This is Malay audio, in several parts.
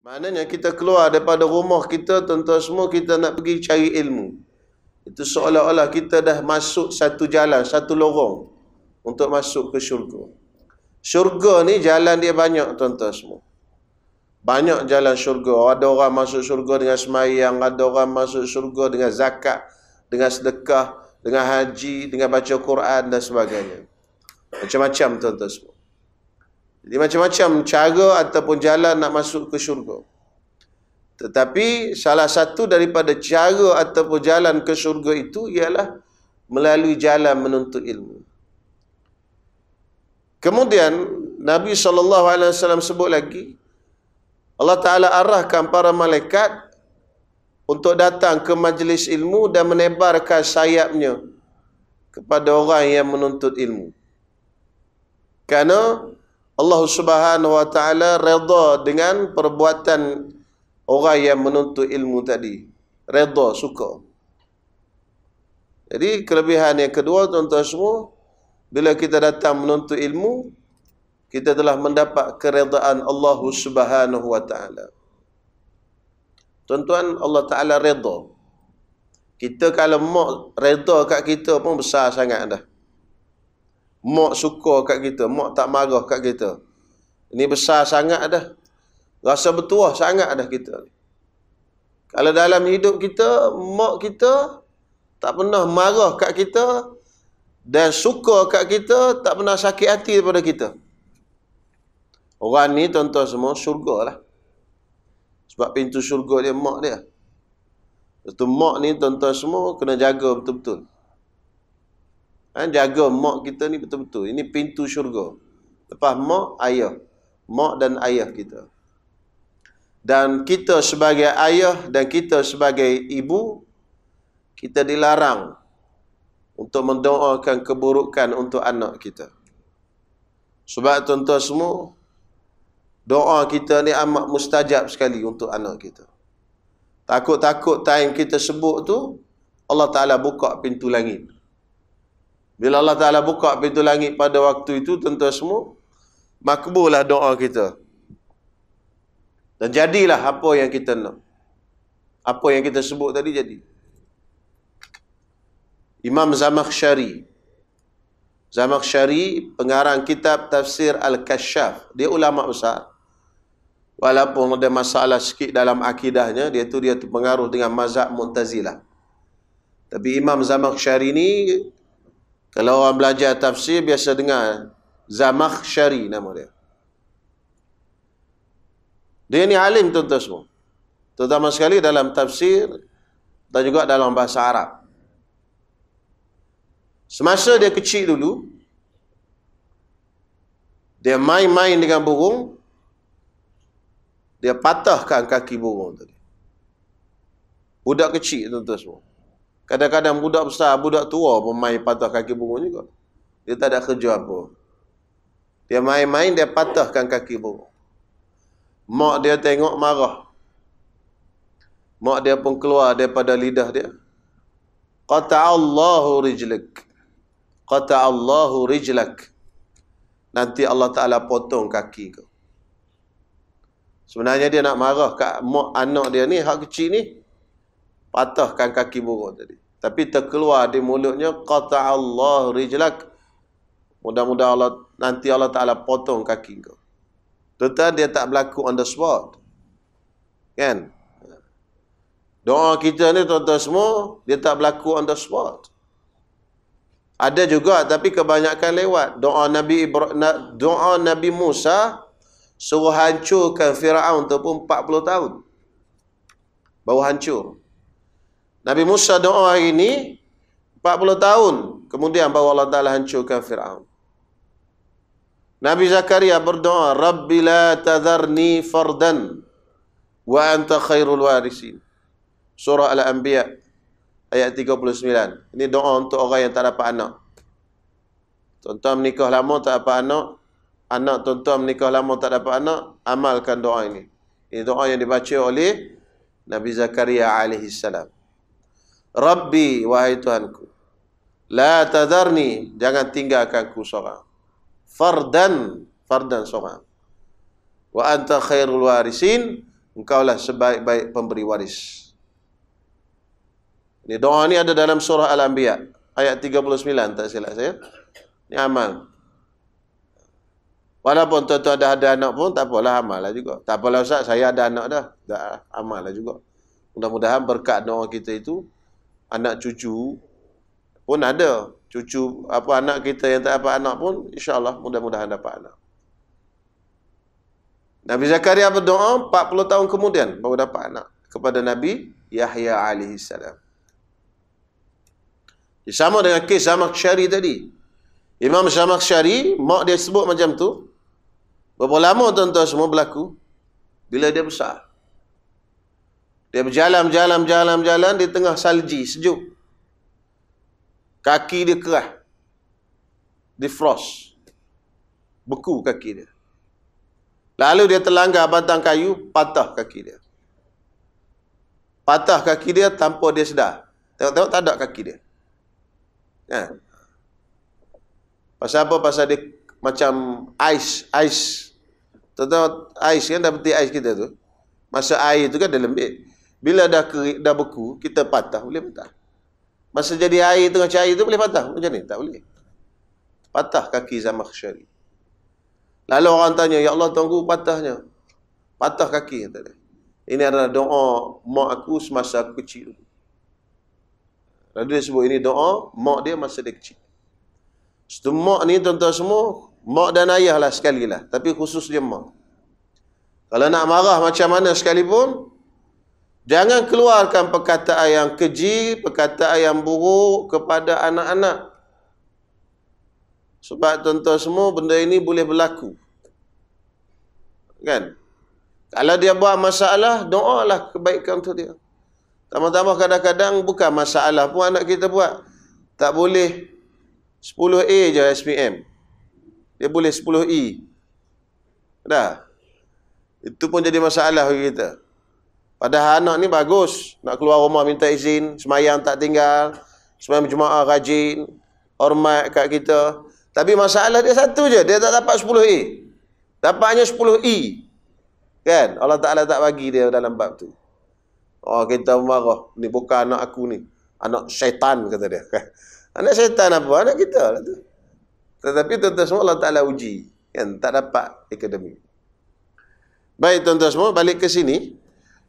Maknanya kita keluar daripada rumah kita, tuan semua kita nak pergi cari ilmu. Itu seolah-olah kita dah masuk satu jalan, satu lorong untuk masuk ke syurga. Syurga ni jalan dia banyak tuan semua. Banyak jalan syurga. Ada orang masuk syurga dengan semayang, ada orang masuk syurga dengan zakat, dengan sedekah, dengan haji, dengan baca Quran dan sebagainya. Macam-macam tuan semua. Jadi macam-macam cara ataupun jalan nak masuk ke syurga. Tetapi salah satu daripada cara ataupun jalan ke syurga itu ialah melalui jalan menuntut ilmu. Kemudian Nabi SAW sebut lagi, Allah Ta'ala arahkan para malaikat untuk datang ke majlis ilmu dan menebarkan sayapnya kepada orang yang menuntut ilmu. Kerana Allah Subhanahu Wa Taala redha dengan perbuatan orang yang menuntut ilmu tadi. Redha suka. Jadi kelebihan yang kedua tuan-tuan semua, bila kita datang menuntut ilmu, kita telah mendapat keredaan Allah Subhanahu Wa Taala. Tuan-tuan, Allah Taala redha. Kita kalau mak redha kat kita pun besar sangat dah. Mak suka kat kita. Mak tak marah kat kita. Ini besar sangat dah. Rasa bertuah sangat dah kita. Kalau dalam hidup kita, mak kita tak pernah marah kat kita dan suka kat kita, tak pernah sakit hati daripada kita. Orang ni tuan-tuan semua syurga lah. Sebab pintu syurga dia mak dia. Itu mak ni tuan-tuan semua kena jaga betul-betul. Ha, jaga mak kita ni betul-betul. Ini pintu syurga. Lepas mak, ayah. Mak dan ayah kita. Dan kita sebagai ayah dan kita sebagai ibu, kita dilarang untuk mendoakan keburukan untuk anak kita. Sebab tuan-tuan semua, doa kita ni amat mustajab sekali untuk anak kita. Takut-takut time kita sebut tu, Allah Ta'ala buka pintu langit. Bila Allah Ta'ala buka pintu langit pada waktu itu, tentu semua, makbulah doa kita. Dan jadilah apa yang kita nak. Apa yang kita sebut tadi jadi. Imam Zamakhshari. Zamakhshari, pengarang kitab Tafsir Al-Kashaf. Dia ulama besar. Walaupun ada masalah sikit dalam akidahnya, dia tu dia terpengaruh dengan mazhab Muntazilah. Tapi Imam Zamakhshari ni kalau orang belajar tafsir biasa dengar Zamakhsyari nama dia. Dia ni alim tuan-tuan semua. Terutama sekali dalam tafsir dan juga dalam bahasa Arab. Semasa dia kecil dulu dia main-main dengan burung dia patahkan kaki burung tadi. Budak kecil tentu semua. Kadang-kadang budak besar, budak tua pun main patah kaki burung juga. Dia tak ada kerja apa. Dia main-main, dia patahkan kaki burung. Mak dia tengok marah. Mak dia pun keluar daripada lidah dia. Qata Allahu rijlak. Qata Allahu rijlak. Nanti Allah Taala potong kaki kau. Sebenarnya dia nak marah kat mak anak dia ni, hak kecil ni. Patahkan kaki burung tadi tapi terkeluar di mulutnya qata Allah rijlak mudah-mudahan Allah nanti Allah Taala potong kaki kau tetapi dia tak berlaku on the spot kan doa kita ni tuan-tuan semua dia tak berlaku on the spot ada juga tapi kebanyakan lewat doa Nabi ibrahim, doa Nabi Musa suruh hancurkan Firaun tu pun 40 tahun baru hancur Nabi Musa doa hari ini 40 tahun kemudian bahawa Allah Ta'ala hancurkan Fir'aun. Nabi Zakaria berdoa, Rabbi la tazarni fardan wa anta khairul warisin. Surah Al-Anbiya ayat 39. Ini doa untuk orang yang tak dapat anak. Tuan-tuan menikah lama tak dapat anak. Anak tuan-tuan menikah lama tak dapat anak. Amalkan doa ini. Ini doa yang dibaca oleh Nabi Zakaria alaihi salam. Rabbi wahai Tuhanku la tadarni jangan tinggalkan ku seorang fardan fardan seorang wa anta khairul warisin engkaulah sebaik-baik pemberi waris Ini doa ni ada dalam surah al-anbiya ayat 39 tak silap saya ni amal walaupun tu tuan ada anak pun tak apalah amal lah juga tak apalah saya ada anak dah dah amal lah juga mudah-mudahan berkat doa kita itu anak cucu pun ada cucu apa anak kita yang tak dapat anak pun insyaallah mudah-mudahan dapat anak Nabi Zakaria berdoa 40 tahun kemudian baru dapat anak kepada Nabi Yahya alaihi salam sama dengan kes Zamak Syari tadi Imam Zamak Syari mak dia sebut macam tu berapa lama tuan-tuan semua berlaku bila dia besar dia berjalan, berjalan, berjalan, berjalan di tengah salji, sejuk. Kaki dia kerah. Defrost. Beku kaki dia. Lalu dia terlanggar batang kayu, patah kaki dia. Patah kaki dia tanpa dia sedar. Tengok-tengok tak ada kaki dia. Ha. Pasal apa? Pasal dia macam ais, ais. Tengok-tengok ais kan, dah peti ais kita tu. Masa air tu kan dia lembik. Bila dah kerik, dah beku, kita patah boleh patah. Masa jadi air tengah cair tu boleh patah. Macam ni? Tak boleh. Patah kaki Zamakhsyari. Lalu orang tanya, Ya Allah tunggu patahnya. Patah kaki. Tadi. Ini adalah doa mak aku semasa aku kecil. Lalu dia sebut ini doa mak dia masa dia kecil. Setu mak ni tuan-tuan semua, mak dan ayah lah sekali lah. Tapi khusus dia mak. Kalau nak marah macam mana sekalipun, Jangan keluarkan perkataan yang keji, perkataan yang buruk kepada anak-anak. Sebab tuan-tuan semua benda ini boleh berlaku. Kan? Kalau dia buat masalah, doalah kebaikan untuk dia. Tambah-tambah kadang-kadang bukan masalah pun anak kita buat. Tak boleh 10A je SPM. Dia boleh 10E. Dah. Itu pun jadi masalah bagi kita. Padahal anak ni bagus. Nak keluar rumah minta izin. Semayang tak tinggal. Semayang berjemaah rajin. Hormat kat kita. Tapi masalah dia satu je. Dia tak dapat 10 E. Dapatnya 10 E. Kan? Allah Ta'ala tak bagi dia dalam bab tu. Oh, kita marah. Ni bukan anak aku ni. Anak syaitan, kata dia. anak syaitan apa? Anak kita lah tu. Tetapi tuan-tuan semua Allah Ta'ala uji. Kan? Tak dapat akademi. Baik, tuan-tuan semua. Balik ke sini.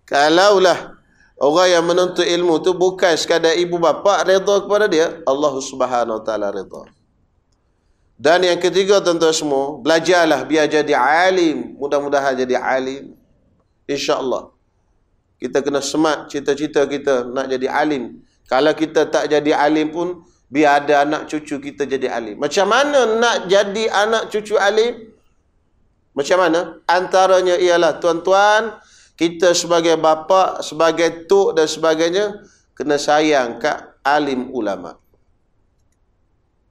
Kalaulah orang yang menuntut ilmu tu bukan sekadar ibu bapa redha kepada dia, Allah Subhanahu Wa Taala redha. Dan yang ketiga tentu semua, belajarlah biar jadi alim, mudah-mudahan jadi alim. Insya-Allah. Kita kena semat cita-cita kita nak jadi alim. Kalau kita tak jadi alim pun biar ada anak cucu kita jadi alim. Macam mana nak jadi anak cucu alim? Macam mana? Antaranya ialah tuan-tuan, kita sebagai bapa, sebagai tok dan sebagainya kena sayang kat alim ulama.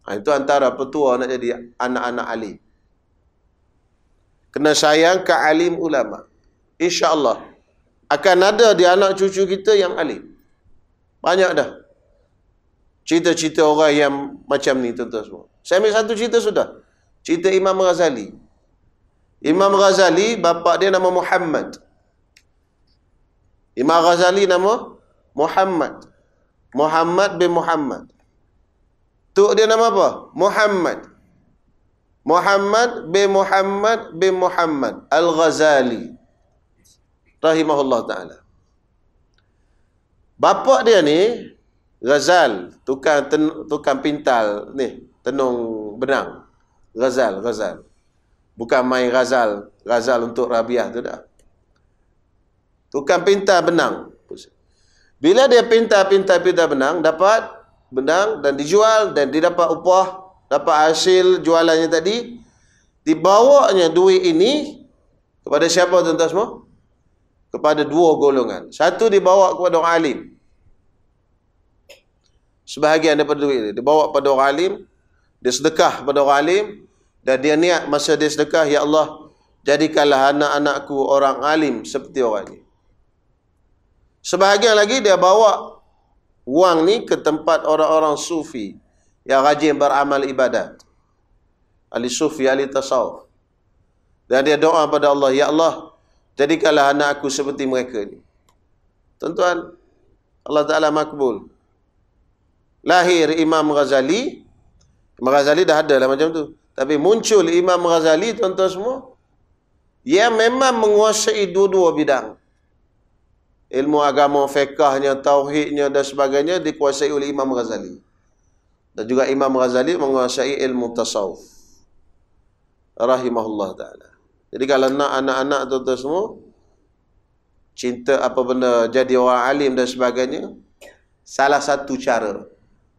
Ha, itu antara petua nak jadi anak-anak alim. Kena sayang kat alim ulama. Insya-Allah akan ada di anak cucu kita yang alim. Banyak dah. Cerita-cerita orang yang macam ni tentu semua. Saya ambil satu cerita sudah. Cerita Imam Ghazali. Imam Ghazali, bapa dia nama Muhammad. Imam Ghazali nama Muhammad. Muhammad bin Muhammad. Tok dia nama apa? Muhammad. Muhammad bin Muhammad bin Muhammad Al-Ghazali. Rahimahullah taala. Bapa dia ni Ghazal, tukang ten, tukang pintal ni, tenung benang. Ghazal, Ghazal. Bukan main Ghazal, Ghazal untuk Rabiah tu dah. Tukang pintar benang. Bila dia pintar-pintar-pintar benang, dapat benang dan dijual dan didapat upah, dapat hasil jualannya tadi, dibawanya duit ini kepada siapa tuan-tuan semua? Kepada dua golongan. Satu dibawa kepada orang alim. Sebahagian daripada duit ini. Dibawa kepada orang alim. Dia sedekah kepada orang alim. Dan dia niat masa dia sedekah, Ya Allah, jadikanlah anak-anakku orang alim seperti orang ini. Sebahagian lagi dia bawa wang ni ke tempat orang-orang sufi yang rajin beramal ibadat. Ahli sufi, ahli tasawuf. Dan dia doa kepada Allah, Ya Allah, jadikanlah anak aku seperti mereka ni. Tuan-tuan, Allah Ta'ala makbul. Lahir Imam Ghazali. Imam Ghazali dah ada lah macam tu. Tapi muncul Imam Ghazali, tuan-tuan semua, yang memang menguasai dua-dua bidang ilmu agama fiqahnya tauhidnya dan sebagainya dikuasai oleh Imam Ghazali. Dan juga Imam Ghazali menguasai ilmu tasawuf. Rahimahullah taala. Jadi kalau nak anak-anak tuan-tuan semua cinta apa benda jadi orang alim dan sebagainya salah satu cara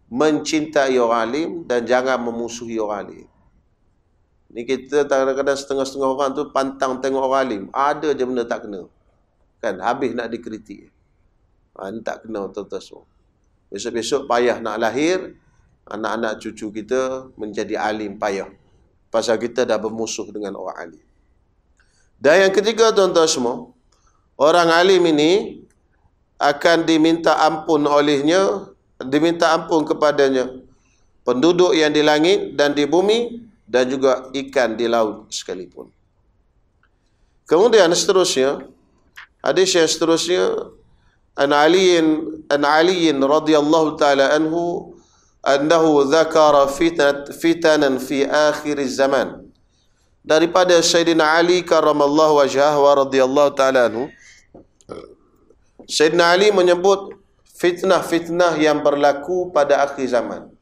mencintai orang alim dan jangan memusuhi orang alim. Ni kita kadang-kadang setengah-setengah orang tu pantang tengok orang alim, ada je benda tak kena. Kan habis nak dikritik. Ha, ini tak kena tuan-tuan semua. Besok-besok payah nak lahir. Anak-anak cucu kita menjadi alim payah. Pasal kita dah bermusuh dengan orang alim. Dan yang ketiga tuan-tuan semua. Orang alim ini akan diminta ampun olehnya. Diminta ampun kepadanya. Penduduk yang di langit dan di bumi. Dan juga ikan di laut sekalipun. Kemudian seterusnya. Hadis yang seterusnya An Aliin An Aliin radhiyallahu taala anhu annahu dzakara fitat fitanan fi akhir zaman. Daripada Sayyidina Ali karramallahu wajhahu radhiyallahu taala anhu Sayyidina Ali menyebut fitnah-fitnah yang berlaku pada akhir zaman.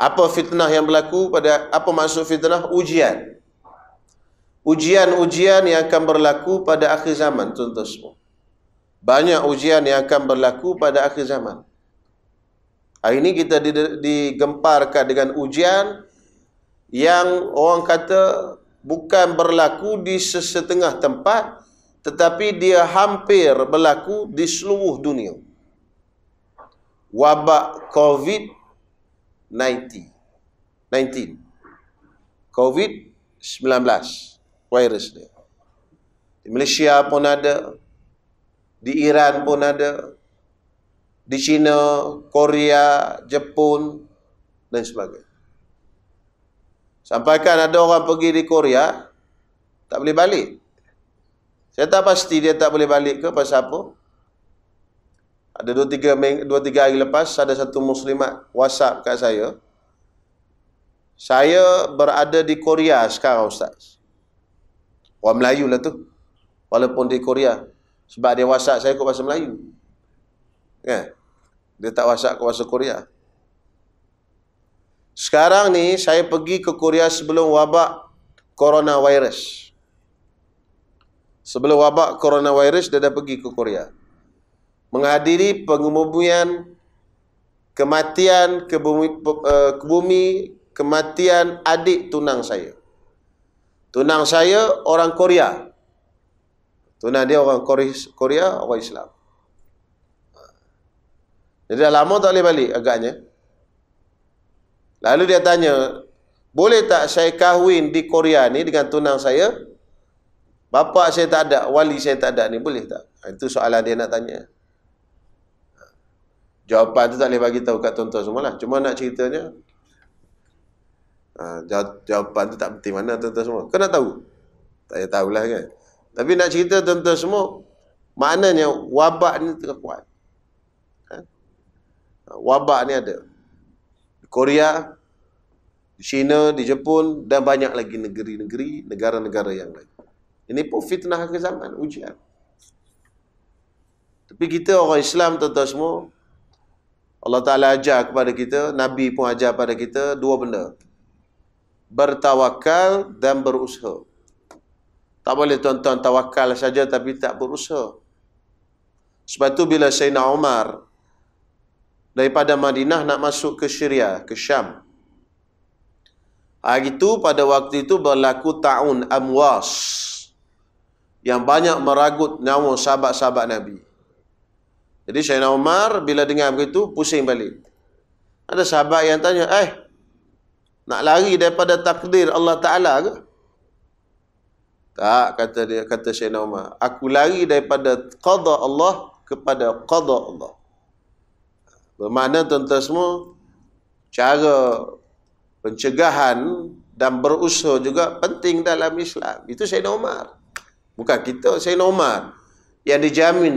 Apa fitnah yang berlaku pada apa maksud fitnah ujian? ujian-ujian yang akan berlaku pada akhir zaman tuan-tuan semua. Banyak ujian yang akan berlaku pada akhir zaman. Hari ini kita digemparkan dengan ujian yang orang kata bukan berlaku di sesetengah tempat tetapi dia hampir berlaku di seluruh dunia. Wabak COVID-19. COVID-19. 19 virus ni. Di Malaysia pun ada. Di Iran pun ada. Di China, Korea, Jepun dan sebagainya. Sampaikan ada orang pergi di Korea, tak boleh balik. Saya tak pasti dia tak boleh balik ke pasal apa. Ada dua tiga hari lepas, ada satu muslimat whatsapp kat saya. Saya berada di Korea sekarang Ustaz. Orang Melayu lah tu. Walaupun di Korea. Sebab dia whatsapp saya ikut bahasa Melayu. Yeah. Kan? Dia tak whatsapp ke bahasa Korea. Sekarang ni saya pergi ke Korea sebelum wabak coronavirus. Sebelum wabak coronavirus, dia dah pergi ke Korea. Menghadiri pengumuman kematian ke bumi, eh, ke bumi kematian adik tunang saya. Tunang saya orang Korea. Tunang dia orang Korea, orang Islam. Jadi dah lama tak boleh balik agaknya. Lalu dia tanya, boleh tak saya kahwin di Korea ni dengan tunang saya? Bapa saya tak ada, wali saya tak ada ni, boleh tak? Ha, itu soalan dia nak tanya. Ha. Jawapan tu tak boleh bagi tahu kat tuan-tuan semua lah. Cuma nak ceritanya, Ha, jawapan tu tak penting mana tuan-tuan semua. Kau nak tahu? Tak payah tahulah kan. Tapi nak cerita tuan-tuan semua, maknanya wabak ni tengah kuat. Ha? Wabak ni ada. Di Korea, di China, di Jepun, dan banyak lagi negeri-negeri, negara-negara yang lain. Ini pun fitnah ke zaman, ujian. Tapi kita orang Islam tuan-tuan semua, Allah Ta'ala ajar kepada kita, Nabi pun ajar kepada kita, dua benda bertawakal dan berusaha. Tak boleh tuan-tuan tawakal saja tapi tak berusaha. Sebab tu bila Sayyidina Umar daripada Madinah nak masuk ke Syria, ke Syam. Hari itu pada waktu itu berlaku ta'un amwas yang banyak meragut nyawa sahabat-sahabat Nabi. Jadi Sayyidina Umar bila dengar begitu pusing balik. Ada sahabat yang tanya, eh, nak lari daripada takdir Allah Ta'ala ke? Tak, kata dia, kata Syedna Umar. Aku lari daripada qada Allah kepada qada Allah. Bermakna tuan-tuan semua, cara pencegahan dan berusaha juga penting dalam Islam. Itu Syedna Umar. Bukan kita, Syedna Umar. Yang dijamin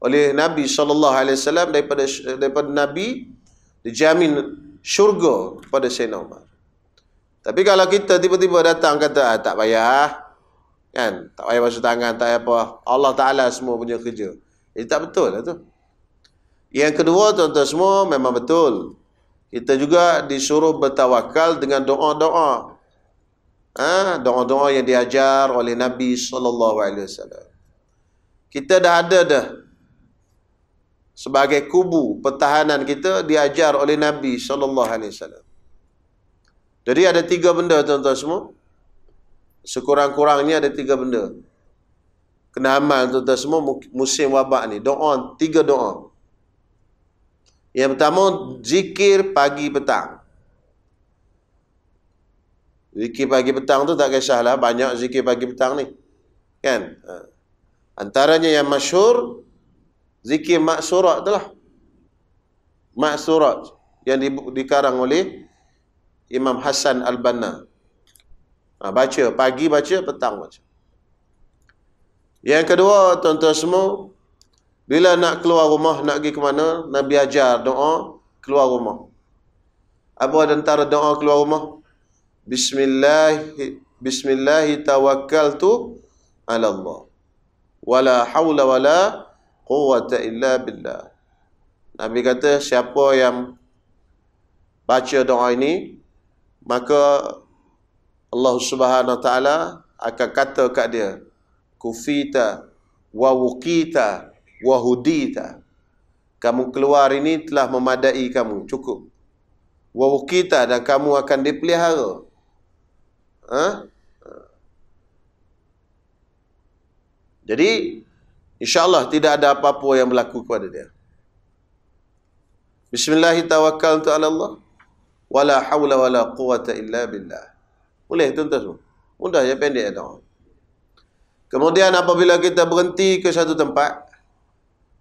oleh Nabi SAW daripada, daripada Nabi, dijamin syurga kepada Sayyidina Umar. Tapi kalau kita tiba-tiba datang kata, ah, tak payah. Ah. Kan? Tak payah basuh tangan, tak payah apa. Allah Ta'ala semua punya kerja. Itu eh, tak betul lah tu. Yang kedua, tuan-tuan semua memang betul. Kita juga disuruh bertawakal dengan doa-doa. ah Doa-doa yang diajar oleh Nabi Sallallahu Alaihi Wasallam. Kita dah ada dah sebagai kubu pertahanan kita diajar oleh Nabi sallallahu alaihi wasallam. Jadi ada tiga benda tuan-tuan semua. Sekurang-kurangnya ada tiga benda. Kena amal tuan-tuan semua musim wabak ni. Doa, tiga doa. Yang pertama, zikir pagi petang. Zikir pagi petang tu tak kisahlah. Banyak zikir pagi petang ni. Kan? Ha. Antaranya yang masyur, zikir maksurat itulah maksurat yang di, dikarang oleh Imam Hasan Al-Banna ha, baca, pagi baca, petang baca yang kedua tuan-tuan semua bila nak keluar rumah, nak pergi ke mana Nabi ajar doa keluar rumah apa antara doa keluar rumah Bismillah Bismillah tawakkaltu ala Allah wala hawla wala quwwata illa billah. Nabi kata siapa yang baca doa ini maka Allah Subhanahu taala akan kata kat dia kufita wa wuqita wa hudita. Kamu keluar ini telah memadai kamu cukup. Wa wuqita dan kamu akan dipelihara. Ha? Jadi InsyaAllah tidak ada apa-apa yang berlaku kepada dia. Bismillahirrahmanirrahim. Allah. Wala hawla wala quwata illa billah. Boleh tuan-tuan semua. Mudah je pendek ya tuan. Kemudian apabila kita berhenti ke satu tempat.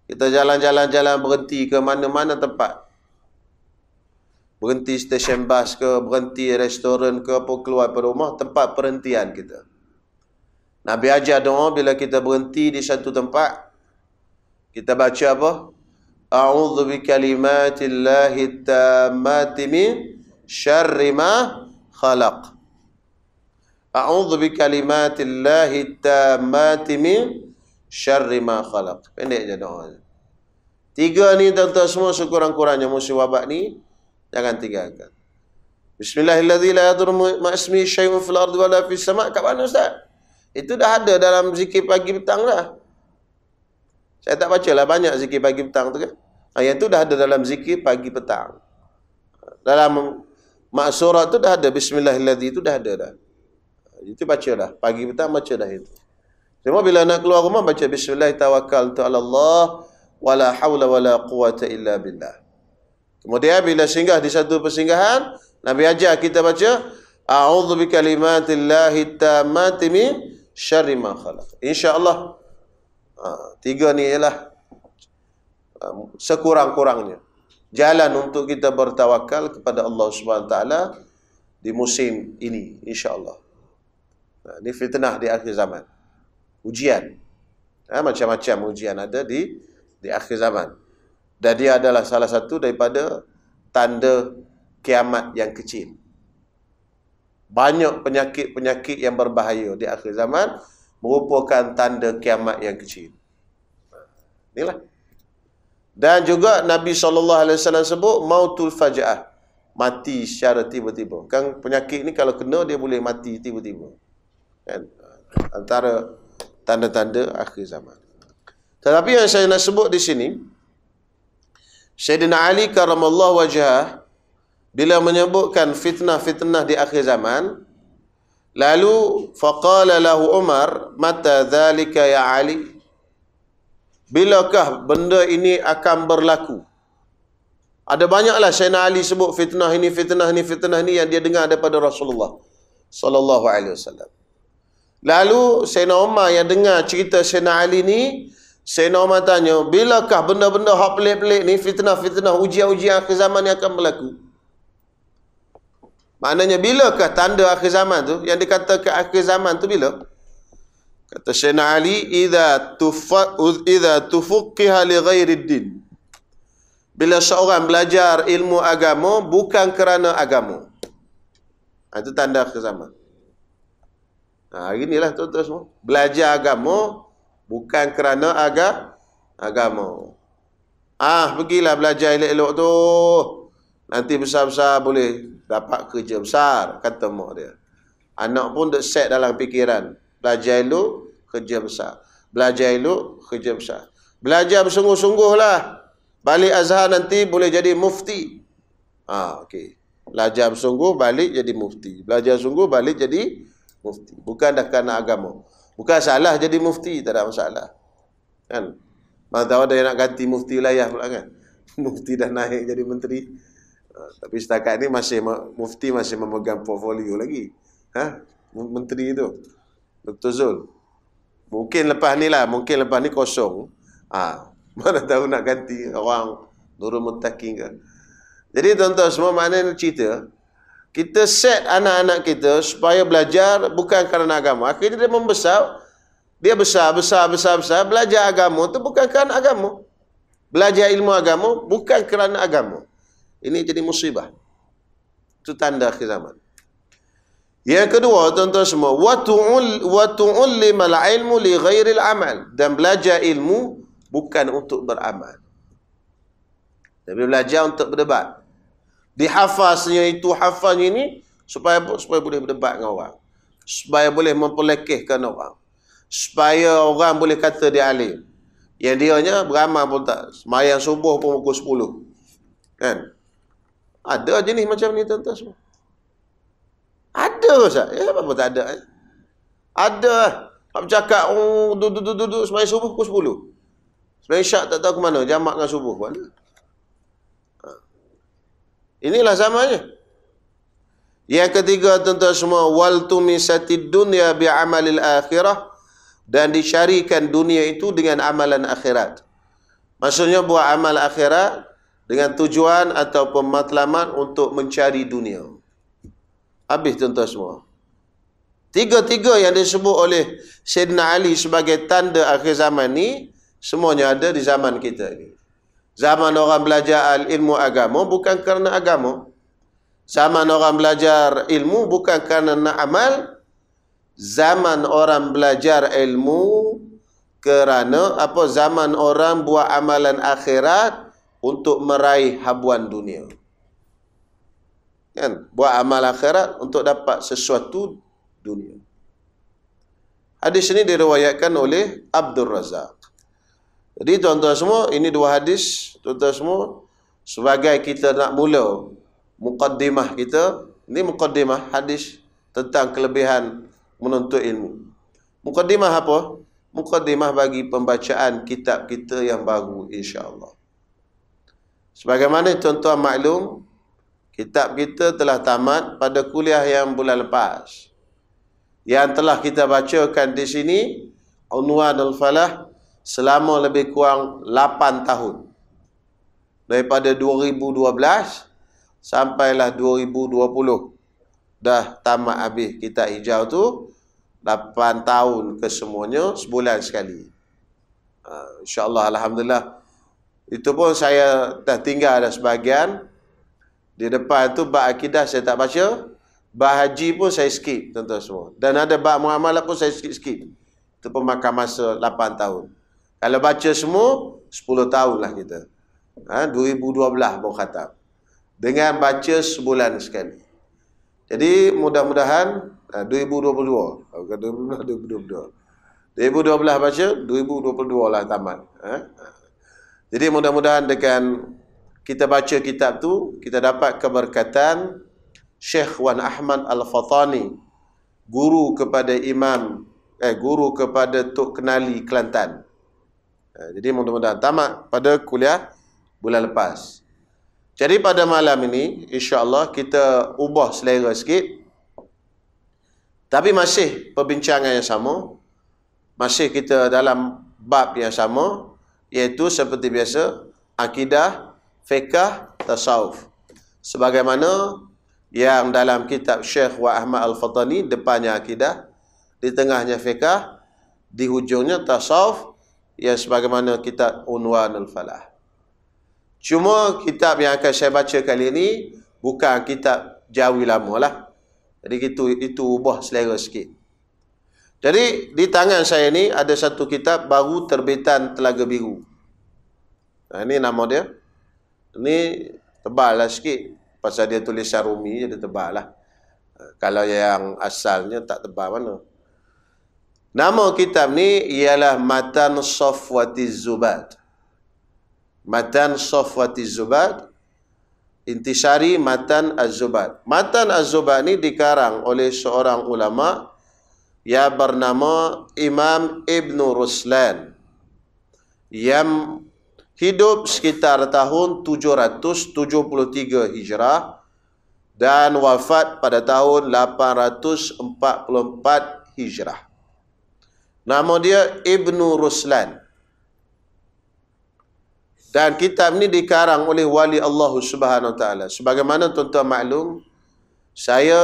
Kita jalan-jalan-jalan berhenti ke mana-mana tempat. Berhenti stesen bas ke, berhenti restoran ke, apa keluar dari rumah. Tempat perhentian Kita. Nabi ajar doa bila kita berhenti di satu tempat. Kita baca apa? A'udhu bi kalimatillahi tamati min syarri ma khalaq. A'udhu bi kalimatillahi tamati min syarri ma khalaq. Pendek je doa. Tiga ni tuan semua sekurang-kurangnya musim wabak ni. Jangan tinggalkan. Bismillahirrahmanirrahim. Bismillahirrahmanirrahim. Bismillahirrahmanirrahim. Bismillahirrahmanirrahim. Bismillahirrahmanirrahim. Bismillahirrahmanirrahim. Bismillahirrahmanirrahim. Bismillahirrahmanirrahim. Itu dah ada dalam zikir pagi petang dah. Saya tak baca lah banyak zikir pagi petang tu kan. Ha, yang tu dah ada dalam zikir pagi petang. Dalam mak surat tu dah ada. Bismillahirrahmanirrahim tu dah ada dah. Itu baca dah. Pagi petang baca dah itu. Cuma bila nak keluar rumah baca Bismillahirrahmanirrahim. Wala hawla wala quwata illa billah. Kemudian bila singgah di satu persinggahan. Nabi ajar kita baca. A'udhu bi kalimatillahi tamatimin syarri ma khalaq. Insya-Allah. Ha, tiga ni ialah ha, sekurang-kurangnya jalan untuk kita bertawakal kepada Allah Subhanahu taala di musim ini insya-Allah. Ha, ini fitnah di akhir zaman. Ujian. Ha, macam-macam ujian ada di di akhir zaman. Dan dia adalah salah satu daripada tanda kiamat yang kecil banyak penyakit-penyakit yang berbahaya di akhir zaman merupakan tanda kiamat yang kecil. Inilah. Dan juga Nabi sallallahu alaihi wasallam sebut mautul faja'ah, mati secara tiba-tiba. Kan penyakit ni kalau kena dia boleh mati tiba-tiba. Kan? Antara tanda-tanda akhir zaman. Tetapi yang saya nak sebut di sini Sayyidina Ali karamallahu wajhah bila menyebutkan fitnah-fitnah di akhir zaman lalu faqala lahu umar mata dhalika ya ali bilakah benda ini akan berlaku ada banyaklah Sayyidina Ali sebut fitnah ini, fitnah ini, fitnah ini yang dia dengar daripada Rasulullah sallallahu alaihi wasallam. Lalu Sayyidina Umar yang dengar cerita Sayyidina Ali ni, Sayyidina Umar tanya, "Bilakah benda-benda hak pelik-pelik ni, fitnah-fitnah, ujian-ujian akhir zaman ni akan berlaku?" Maknanya bilakah tanda akhir zaman tu? Yang dikatakan akhir zaman tu bila? Kata Syekh Ali, "Idza tufa idza tufqiha li ghairi din." Bila seorang belajar ilmu agama bukan kerana agama. Ha, itu tanda akhir zaman. Nah, ha, inilah tuan-tuan semua. Belajar agama bukan kerana aga, agama. Ah, pergilah belajar elok-elok tu. Nanti besar-besar boleh dapat kerja besar kata mak dia anak pun dah set dalam fikiran belajar elok kerja besar belajar elok kerja besar belajar bersungguh-sungguhlah balik azhar nanti boleh jadi mufti ah okey belajar bersungguh balik jadi mufti belajar sungguh balik jadi mufti bukan dah kena agama bukan salah jadi mufti tak ada masalah kan mana tahu ada yang nak ganti mufti wilayah pula kan mufti dah naik jadi menteri Ah, tapi setakat ni masih mufti masih memegang portfolio lagi. Ha? Menteri itu. Dr. Zul. Mungkin lepas ni lah. Mungkin lepas ni kosong. Ha. Mana tahu nak ganti orang Nurul Muttaqin ke. Jadi tuan-tuan semua mana ni cerita. Kita set anak-anak kita supaya belajar bukan kerana agama. Akhirnya dia membesar. Dia besar, besar, besar, besar. Belajar agama tu bukan kerana agama. Belajar ilmu agama bukan kerana agama. Ini jadi musibah. Itu tanda akhir zaman. Yang kedua, tuan-tuan semua, wa tu'allimal ilmu li ghairil amal. Dan belajar ilmu bukan untuk beramal. Tapi belajar untuk berdebat. Dihafaznya itu, hafaz ini supaya supaya boleh berdebat dengan orang. Supaya boleh memperlekehkan orang. Supaya orang boleh kata dia alim. Yang dia hanya beramal pun tak. Semayang subuh pun pukul 10. Kan? Ada jenis macam ni tuan-tuan semua. Ada ke Ustaz? Ya, apa pun tak ada. Eh? Ada. Tak bercakap, oh, duduk, duduk, duduk, semain subuh pukul sepuluh. Semain syak tak tahu ke mana, jamak dengan subuh. Mana? Ha. Inilah zamannya. Yang ketiga tuan-tuan semua, wal tumisati dunya bi'amalil akhirah dan dicarikan dunia itu dengan amalan akhirat. Maksudnya buat amal akhirat, dengan tujuan atau matlamat untuk mencari dunia. Habis tentu semua. Tiga-tiga yang disebut oleh Sayyidina Ali sebagai tanda akhir zaman ni, semuanya ada di zaman kita ni. Zaman orang belajar ilmu agama bukan kerana agama. Zaman orang belajar ilmu bukan kerana nak amal. Zaman orang belajar ilmu kerana apa? Zaman orang buat amalan akhirat untuk meraih habuan dunia. Kan? Buat amal akhirat untuk dapat sesuatu dunia. Hadis ini diriwayatkan oleh Abdul Razak. Jadi tuan-tuan semua, ini dua hadis. Tuan-tuan semua, sebagai kita nak mula mukaddimah kita. Ini mukaddimah hadis tentang kelebihan menuntut ilmu. Mukaddimah apa? Mukaddimah bagi pembacaan kitab kita yang baru insya-Allah. Sebagaimana contoh maklum, kitab kita telah tamat pada kuliah yang bulan lepas. Yang telah kita bacakan di sini, Unwan Al-Falah selama lebih kurang 8 tahun. Daripada 2012 sampailah 2020. Dah tamat habis kitab hijau tu 8 tahun kesemuanya, sebulan sekali. Uh, InsyaAllah, Alhamdulillah. Alhamdulillah. Itu pun saya dah tinggal ada sebahagian. Di depan tu bab akidah saya tak baca. Bab haji pun saya skip tuan-tuan semua. Dan ada bab muamalah pun saya skip-skip. Itu pun makan masa 8 tahun. Kalau baca semua, 10 tahun lah kita. Ha? 2012 baru kata Dengan baca sebulan sekali. Jadi mudah-mudahan 2022. 2022. 2012 baca, 2022 lah tamat. Ha? Jadi mudah-mudahan dengan kita baca kitab tu kita dapat keberkatan Syekh Wan Ahmad Al-Fathani guru kepada imam eh guru kepada Tok Kenali Kelantan. Eh, jadi mudah-mudahan tamat pada kuliah bulan lepas. Jadi pada malam ini insya-Allah kita ubah selera sikit. Tapi masih perbincangan yang sama. Masih kita dalam bab yang sama Yaitu seperti biasa akidah, fiqah, tasawuf. Sebagaimana yang dalam kitab Syekh Wa Ahmad Al-Fatani depannya akidah, di tengahnya fiqah, di hujungnya tasawuf ya sebagaimana kitab Al Falah. Cuma kitab yang akan saya baca kali ini bukan kitab Jawi lamalah. Jadi itu itu ubah selera sikit. Jadi di tangan saya ni ada satu kitab baru terbitan Telaga Biru. Nah, ini nama dia. Ini tebal lah sikit. Pasal dia tulis Sarumi jadi tebal lah. Kalau yang asalnya tak tebal mana. Nama kitab ni ialah Matan Sofwati Zubad. Matan Sofwati Zubad. Intisari Matan Az-Zubad. Matan Az-Zubad ni dikarang oleh seorang ulama' yang bernama Imam Ibn Ruslan yang hidup sekitar tahun 773 Hijrah dan wafat pada tahun 844 Hijrah. Nama dia Ibn Ruslan. Dan kitab ni dikarang oleh wali Allah Subhanahu Wa Taala. Sebagaimana tuan-tuan maklum, saya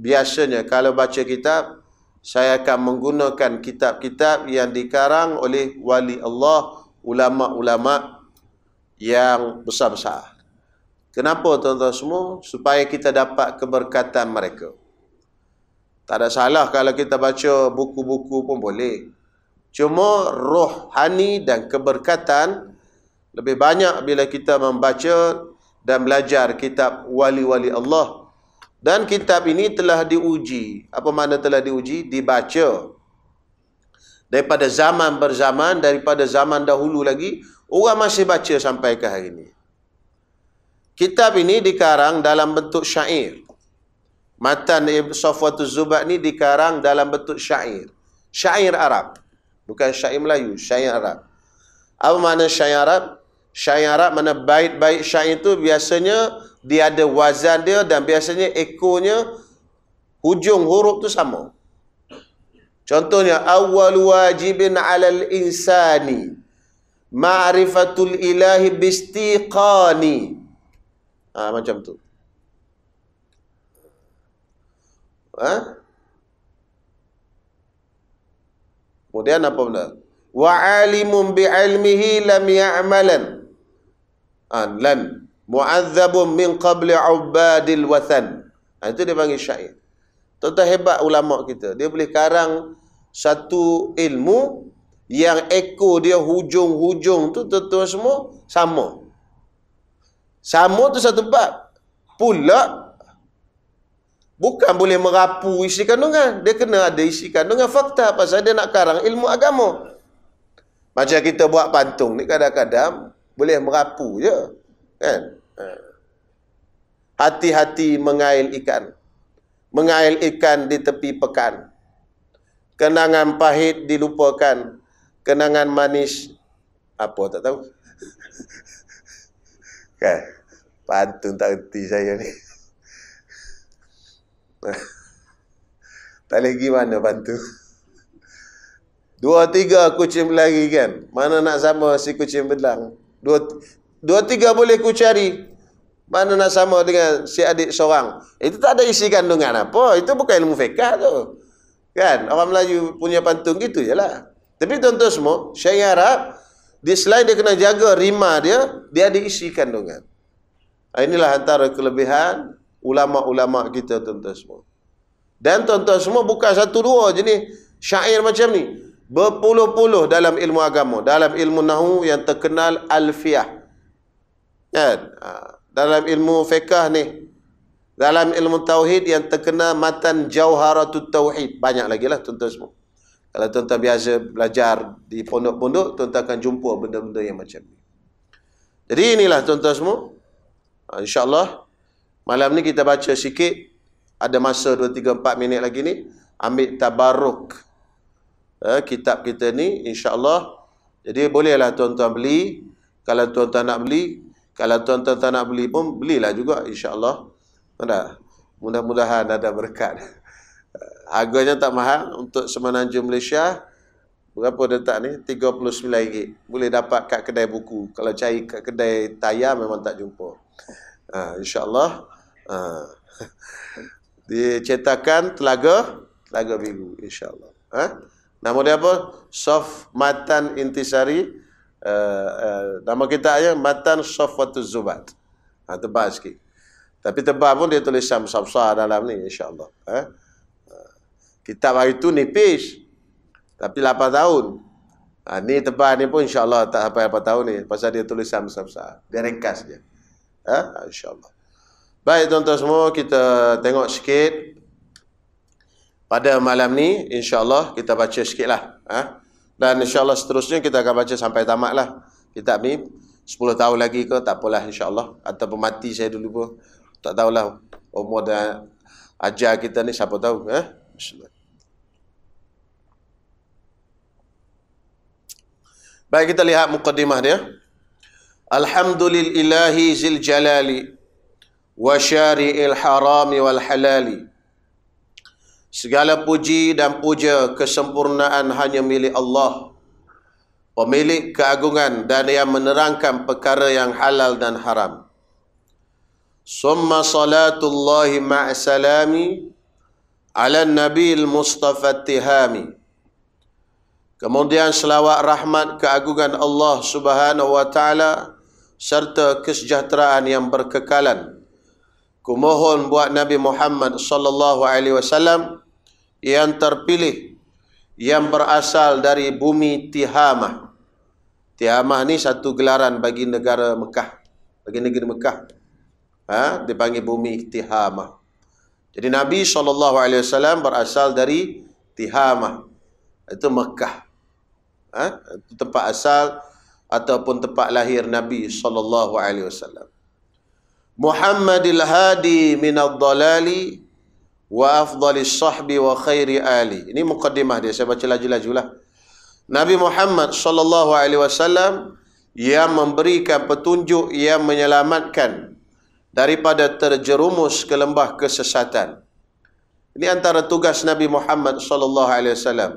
biasanya kalau baca kitab saya akan menggunakan kitab-kitab yang dikarang oleh wali Allah, ulama-ulama yang besar-besar. Kenapa tuan-tuan semua? Supaya kita dapat keberkatan mereka. Tak ada salah kalau kita baca buku-buku pun boleh. Cuma rohani dan keberkatan lebih banyak bila kita membaca dan belajar kitab wali-wali Allah. Dan kitab ini telah diuji. Apa makna telah diuji? Dibaca. Daripada zaman berzaman, daripada zaman dahulu lagi, orang masih baca sampai ke hari ini. Kitab ini dikarang dalam bentuk syair. Matan Sofwatu Zubat ini dikarang dalam bentuk syair. Syair Arab. Bukan syair Melayu, syair Arab. Apa makna syair Arab? Syair Arab mana baik-baik? syair itu biasanya dia ada wazan dia dan biasanya ekornya hujung huruf tu sama. Contohnya awal wajibin 'alal insani ma'rifatul ilahi bistiqani. Ha, macam tu. Ha? Kemudian apa benda? Wa 'alimun bi lam ya'malan. Ha, lam mu'adzabun min qabli ubadil wathan ha, itu dia panggil syair tuan-tuan hebat ulama kita dia boleh karang satu ilmu yang eko dia hujung-hujung tu tuan semua sama sama tu satu bab pula bukan boleh merapu isi kandungan dia kena ada isi kandungan fakta pasal dia nak karang ilmu agama macam kita buat pantung ni kadang-kadang boleh merapu je kan Hati-hati mengail ikan. Mengail ikan di tepi pekan. Kenangan pahit dilupakan. Kenangan manis. Apa tak tahu. kan? Pantun tak henti saya ni. tak lagi mana pantun. Dua tiga kucing lagi kan. Mana nak sama si kucing berlang. Dua, dua tiga boleh ku cari. Mana nak sama dengan si adik seorang. Itu tak ada isi kandungan apa. Itu bukan ilmu fiqah tu. Kan? Orang Melayu punya pantun gitu je lah. Tapi tuan-tuan semua, saya harap, di selain dia kena jaga rimah dia, dia ada isi kandungan. Ah, inilah antara kelebihan ulama-ulama kita tuan-tuan semua. Dan tuan-tuan semua bukan satu dua jenis syair macam ni. Berpuluh-puluh dalam ilmu agama. Dalam ilmu nahu yang terkenal alfiah. Kan? Haa. Ah, dalam ilmu fiqah ni dalam ilmu tauhid yang terkena matan jauharatut tauhid banyak lagi lah tuan-tuan semua kalau tuan-tuan biasa belajar di pondok-pondok tuan-tuan akan jumpa benda-benda yang macam ni jadi inilah tuan-tuan semua ha, insyaallah malam ni kita baca sikit ada masa 2 3 4 minit lagi ni ambil tabaruk eh, ha, kitab kita ni insyaallah jadi bolehlah tuan-tuan beli kalau tuan-tuan nak beli kalau tuan-tuan tak nak beli pun, belilah juga insya Allah. insyaAllah. Mudah-mudahan ada berkat. Harganya tak mahal untuk Semenanjung Malaysia. Berapa letak ni? RM39. Boleh dapat kat kedai buku. Kalau cari kat kedai tayar memang tak jumpa. Ha, Allah Ha. Dicetakan Telaga. Telaga Biru. InsyaAllah. Ha? Nama dia apa? Sof Matan Intisari. Eh, eh, nama kita ayat Matan Shafwatul Zubat. Ha, tebal sikit. Tapi tebal pun dia tulis sam-sam Safsah dalam ni insyaAllah. Ha? Kitab hari tu nipis. Tapi 8 tahun. Ha, ni tebal ni pun Allah tak sampai apa tahun ni. Pasal dia tulis sam Safsah. Dia ringkas je. Ha? ha Allah. Baik tuan-tuan semua kita tengok sikit. Pada malam ni insya Allah kita baca sikit lah. Ha? Dan insyaAllah seterusnya kita akan baca sampai tamat lah kitab ni. 10 tahun lagi ke tak apalah insyaAllah. Atau mati saya dulu pun. Tak tahulah umur dan ajar kita ni siapa tahu. Eh? Baik kita lihat mukaddimah dia. Alhamdulillahi zil jalali wa syari'il harami wal halali. Segala puji dan puja kesempurnaan hanya milik Allah. Pemilik keagungan dan yang menerangkan perkara yang halal dan haram. Summa salatullahi ma'asalami ala nabil mustafa tihami. Kemudian selawat rahmat keagungan Allah subhanahu wa ta'ala serta kesejahteraan yang berkekalan. Kumohon buat Nabi Muhammad sallallahu alaihi wasallam yang terpilih yang berasal dari bumi Tihamah. Tihamah ni satu gelaran bagi negara Mekah, bagi negeri Mekah. Ha? dipanggil bumi Tihamah. Jadi Nabi sallallahu alaihi wasallam berasal dari Tihamah. Itu Mekah. Ha? Itu tempat asal ataupun tempat lahir Nabi sallallahu alaihi wasallam al-Hadi min محمد الهادي من الضلال وأفضل wa khairi Ali. ini mukaddimah dia saya baca laju-lajulah Nabi Muhammad sallallahu alaihi wasallam yang memberikan petunjuk yang menyelamatkan daripada terjerumus ke lembah kesesatan ini antara tugas Nabi Muhammad sallallahu alaihi wasallam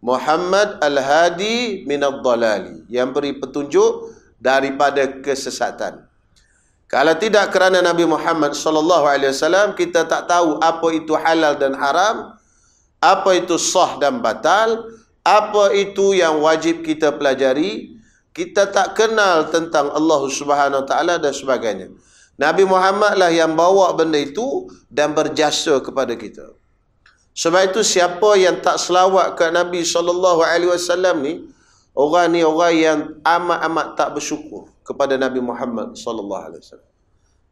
Muhammad al-hadi min ad-dalali yang beri petunjuk daripada kesesatan kalau tidak kerana Nabi Muhammad sallallahu alaihi wasallam kita tak tahu apa itu halal dan haram, apa itu sah dan batal, apa itu yang wajib kita pelajari, kita tak kenal tentang Allah Subhanahu wa taala dan sebagainya. Nabi Muhammad lah yang bawa benda itu dan berjasa kepada kita. Sebab itu siapa yang tak selawat ke Nabi sallallahu alaihi wasallam ni, Orang ni orang yang amat-amat tak bersyukur kepada Nabi Muhammad sallallahu alaihi wasallam.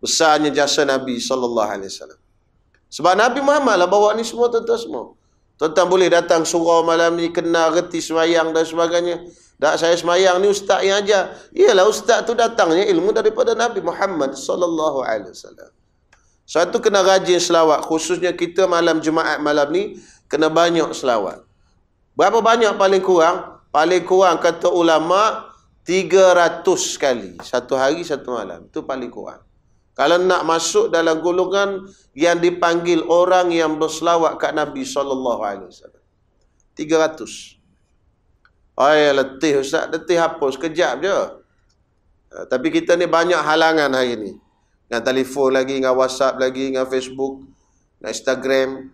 Besarnya jasa Nabi sallallahu alaihi wasallam. Sebab Nabi Muhammad lah bawa ni semua tuan-tuan semua. Tuan-tuan boleh datang surau malam ni kena reti semayang dan sebagainya. Dak saya semayang ni ustaz yang ajar. Iyalah ustaz tu datangnya ilmu daripada Nabi Muhammad sallallahu alaihi wasallam. Satu kena rajin selawat khususnya kita malam Jumaat malam ni kena banyak selawat. Berapa banyak paling kurang? paling kurang kata ulama 300 kali satu hari satu malam itu paling kurang kalau nak masuk dalam golongan yang dipanggil orang yang berselawat kat Nabi saw. alaihi wasallam 300 ay letih ustaz letih hapus kejap je ha, tapi kita ni banyak halangan hari ni dengan telefon lagi dengan WhatsApp lagi dengan Facebook dengan Instagram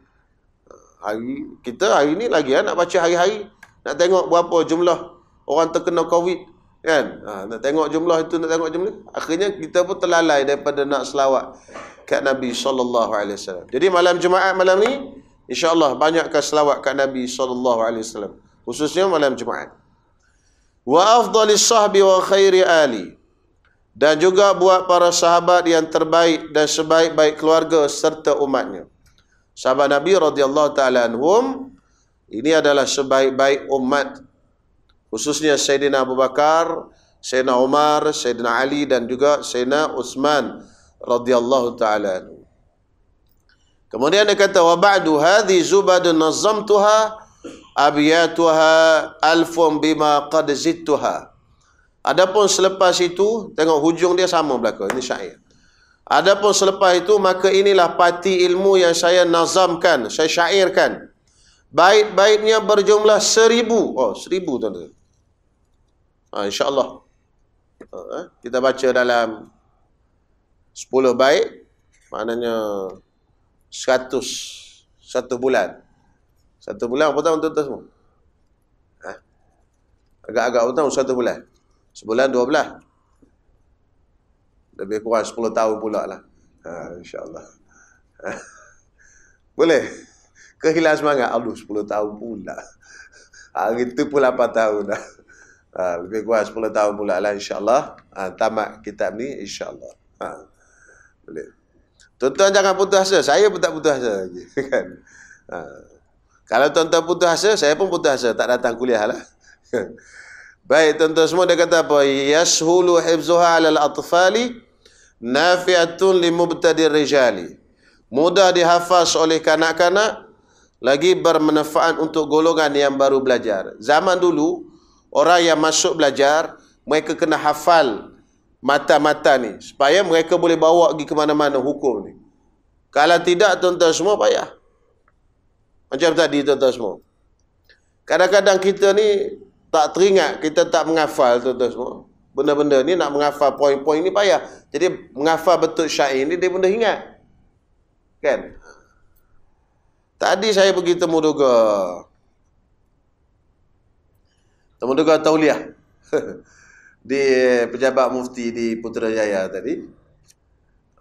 ha, hari kita hari ni lagi ya, nak baca hari-hari nak tengok berapa jumlah orang terkena COVID. Kan? Ha, nak tengok jumlah itu, nak tengok jumlah. Akhirnya kita pun terlalai daripada nak selawat ke Nabi SAW. Jadi malam Jumaat malam ni, insyaAllah banyakkan selawat ke Nabi SAW. Khususnya malam Jumaat. Wa afdalis sahbi wa khairi ali. Dan juga buat para sahabat yang terbaik dan sebaik-baik keluarga serta umatnya. Sahabat Nabi radhiyallahu taala anhum ini adalah sebaik-baik umat Khususnya Sayyidina Abu Bakar Sayyidina Umar Sayyidina Ali dan juga Sayyidina Uthman radhiyallahu ta'ala Kemudian dia kata Wa ba'du hadhi zubadu nazamtuha Abiyatuha alfum bima qad zittuha Adapun selepas itu Tengok hujung dia sama belakang Ini syair Adapun selepas itu maka inilah parti ilmu yang saya nazamkan, saya syairkan. Bait-baitnya berjumlah seribu. Oh, seribu tuan-tuan. Ha, InsyaAllah. Ha, eh? Kita baca dalam sepuluh bait. Maknanya seratus. Satu bulan. Satu bulan apa tahun tuan-tuan semua? Ha? Agak-agak apa tahun satu bulan? Sebulan dua belah. Lebih kurang sepuluh tahun pula lah. Ha, InsyaAllah. Ha. Boleh? Boleh? kehilangan semangat. Aduh, 10 tahun pula. Hari ah, itu pula 4 tahun dah. Ha, lebih kurang 10 tahun pula lah insyaAllah. Ha, tamat kitab ni insyaAllah. Ha, boleh. Tuan-tuan jangan putus asa. Saya pun tak putus asa lagi. Kan? Ha. Kalau tuan-tuan putus asa, saya pun putus asa. Tak datang kuliah lah. Baik, tuan-tuan semua dia kata apa? Yashulu hibzuha alal atfali nafiatun limubtadir rijali. Mudah dihafaz oleh kanak-kanak lagi bermanfaat untuk golongan yang baru belajar. Zaman dulu, orang yang masuk belajar, mereka kena hafal mata-mata ni. Supaya mereka boleh bawa pergi ke mana-mana hukum ni. Kalau tidak, tuan-tuan semua payah. Macam tadi, tuan-tuan semua. Kadang-kadang kita ni tak teringat, kita tak menghafal, tuan-tuan semua. Benda-benda ni nak menghafal poin-poin ni payah. Jadi, menghafal betul syair ni, dia benda ingat. Kan? Kan? Tadi saya pergi temu duga. Temu duga Tauliah. di pejabat mufti di Putrajaya tadi.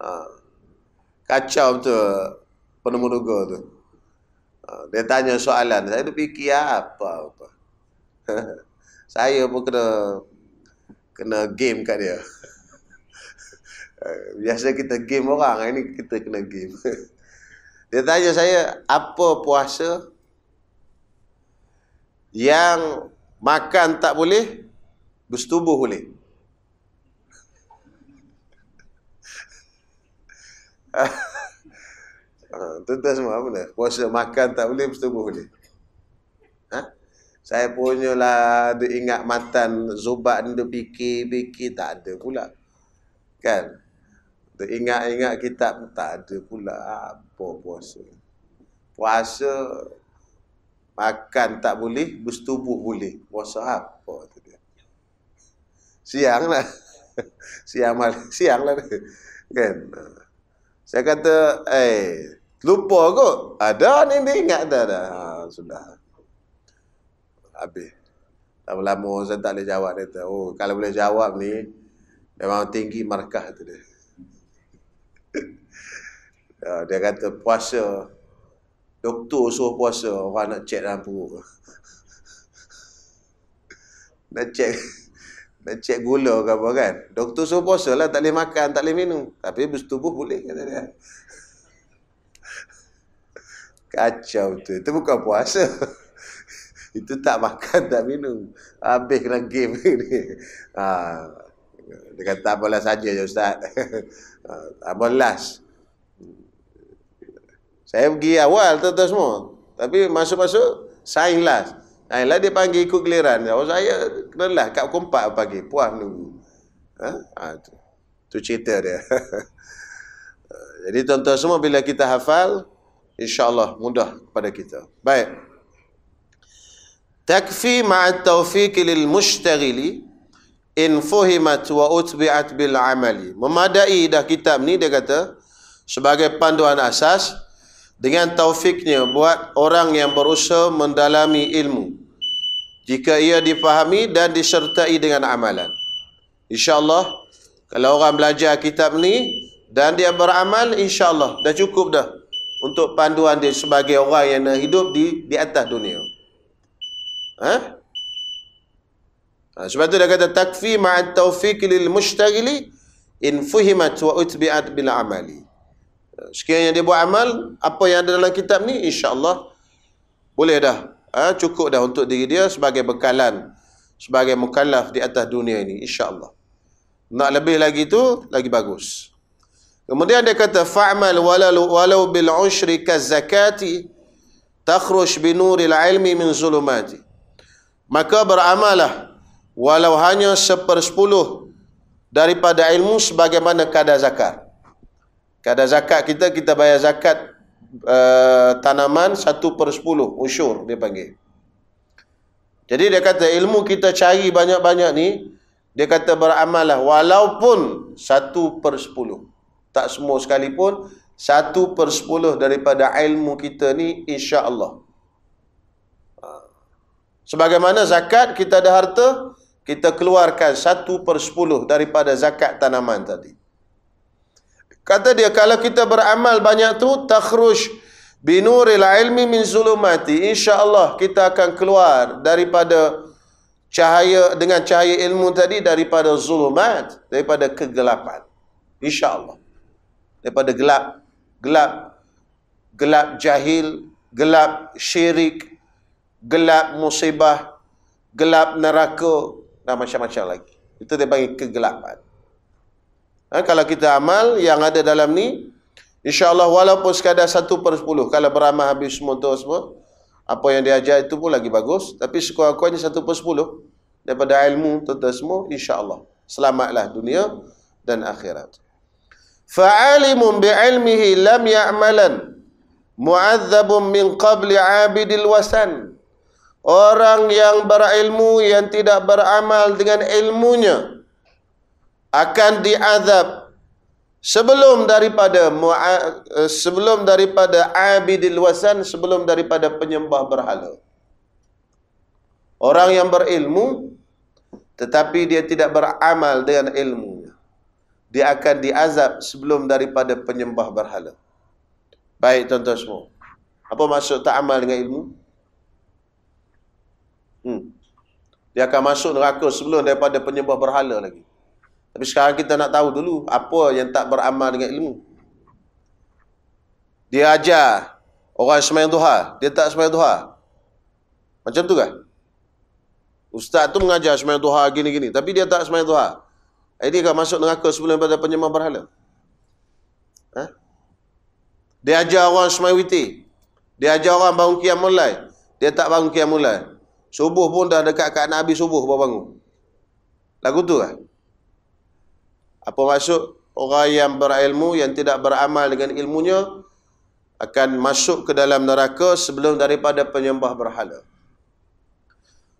Ha. Kacau betul penemu duga tu. Ha, dia tanya soalan. Saya tu fikir apa. apa. saya pun kena kena game kat dia. Biasa kita game orang. Ini kita kena game. Dia tanya saya, apa puasa yang makan tak boleh, bersetubuh boleh? Ah, Tentang semua apa dah? Puasa makan tak boleh, bersetubuh boleh? Ha? Saya punya lah, dia ingat matan, zubat dia fikir-fikir, tak ada pula. Kan? ingat ingat kitab tak ada pula apa ah, puasa. Puasa makan tak boleh, bersetubuh boleh. Puasa apa tu dia? Siang lah. Siang malam. Siang lah dia. Kan? Saya kata, eh, lupa kot. Ada ah, ni, dia ingat dah. dah. Ha, sudah. Habis. Lama-lama saya tak boleh jawab. Dia kata, oh, kalau boleh jawab ni, memang tinggi markah tu dia. Ah, dia kata puasa doktor suruh puasa orang nak cek dalam perut nak cek nak cek gula ke apa kan doktor suruh puasa lah tak boleh makan tak boleh minum tapi bersetubuh boleh kata dia kacau tu itu bukan puasa itu tak makan tak minum habis kena game ni ha. dia kata tak boleh saja je ustaz Ah, abang last Saya pergi awal tuan-tuan semua Tapi masuk-masuk Sign last Sign lah dia panggil ikut geliran Oh saya kena last kat pukul 4 pagi Puas menunggu ha? ha, tu. tu cerita dia Jadi tuan-tuan semua bila kita hafal InsyaAllah mudah kepada kita Baik Takfi ma'at taufiq lil mushtagili in fuhimat wa utbi'at bil amali. Memadai dah kitab ni dia kata sebagai panduan asas dengan taufiknya buat orang yang berusaha mendalami ilmu. Jika ia dipahami dan disertai dengan amalan. InsyaAllah, kalau orang belajar kitab ni dan dia beramal, insyaAllah dah cukup dah untuk panduan dia sebagai orang yang hidup di di atas dunia. Haa? Ha, sebab tu dia kata takfi ma'at taufiq lil mushtagili in fuhimat wa utbi'at bil amali. Ha, sekiranya dia buat amal, apa yang ada dalam kitab ni insya-Allah boleh dah. Ha, cukup dah untuk diri dia sebagai bekalan sebagai mukallaf di atas dunia ini insya-Allah. Nak lebih lagi tu lagi bagus. Kemudian dia kata fa'mal walau walau bil ushri kazakati takhruj binuril ilmi min zulumati. Maka beramallah walau hanya sepersepuluh daripada ilmu sebagaimana kadar zakat. Kadar zakat kita, kita bayar zakat uh, tanaman satu per sepuluh, usyur dia panggil. Jadi dia kata ilmu kita cari banyak-banyak ni, dia kata beramallah walaupun satu per sepuluh. Tak semua sekalipun, satu per sepuluh daripada ilmu kita ni insya Allah. Ah. Sebagaimana zakat kita ada harta, kita keluarkan satu per sepuluh daripada zakat tanaman tadi. Kata dia, kalau kita beramal banyak tu, takhrush binuril ilmi min zulumati, insyaAllah kita akan keluar daripada cahaya, dengan cahaya ilmu tadi, daripada zulumat, daripada kegelapan. InsyaAllah. Daripada gelap, gelap, gelap jahil, gelap syirik, gelap musibah, gelap neraka, dan macam-macam lagi. Itu dia panggil kegelapan. Ha, kalau kita amal yang ada dalam ni, insyaAllah walaupun sekadar satu per sepuluh, kalau beramal habis semua tu semua, apa yang diajar itu pun lagi bagus. Tapi sekurang-kurangnya satu per sepuluh daripada ilmu tu, tu semua, insyaAllah. Selamatlah dunia dan akhirat. Fa'alimun bi'ilmihi lam ya'malan mu'adzabun min qabli abidil wasan. Orang yang berilmu yang tidak beramal dengan ilmunya akan diazab sebelum daripada eh, sebelum daripada abidil wasan sebelum daripada penyembah berhala. Orang yang berilmu tetapi dia tidak beramal dengan ilmunya dia akan diazab sebelum daripada penyembah berhala. Baik tuan-tuan semua. Apa maksud tak amal dengan ilmu? Hmm. Dia akan masuk neraka sebelum daripada penyembah berhala lagi. Tapi sekarang kita nak tahu dulu apa yang tak beramal dengan ilmu. Dia ajar orang semayang duha, dia tak semayang duha. Macam tu kah? Ustaz tu mengajar semayang duha gini-gini, tapi dia tak semayang duha. Jadi eh, dia akan masuk neraka sebelum daripada penyembah berhala. Ha? Dia ajar orang semayang witi. Dia ajar orang bangun kiam mulai. Dia tak bangun kiam mulai. Subuh pun dah dekat kat Nabi subuh baru bangun. Lagu tu lah. Apa maksud? Orang yang berilmu, yang tidak beramal dengan ilmunya, akan masuk ke dalam neraka sebelum daripada penyembah berhala.